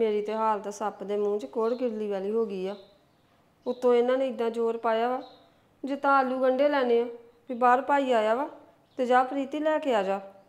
ਮੇਰੀ ਤੇ ਹਾਲ ਤਾਂ ਸੱਪ ਦੇ ਮੂੰਹ 'ਚ ਕੋੜ ਗਿਰਲੀ ਵਾਲੀ ਹੋ ਗਈ ਆ ਉਤੋਂ ਇਹਨਾਂ ਨੇ ਇਦਾਂ ਜ਼ੋਰ ਪਾਇਆ ਵਾ ਜੇ ਤਾਂ ਆਲੂ ਗੰਡੇ ਲੈਣੇ ਆ ਵੀ ਬਾਹਰ ਪਾਈ ਆਇਆ ਵਾ ਤੇ ਜਾ ਪ੍ਰੀਤੀ ਲੈ ਕੇ ਆ ਜਾ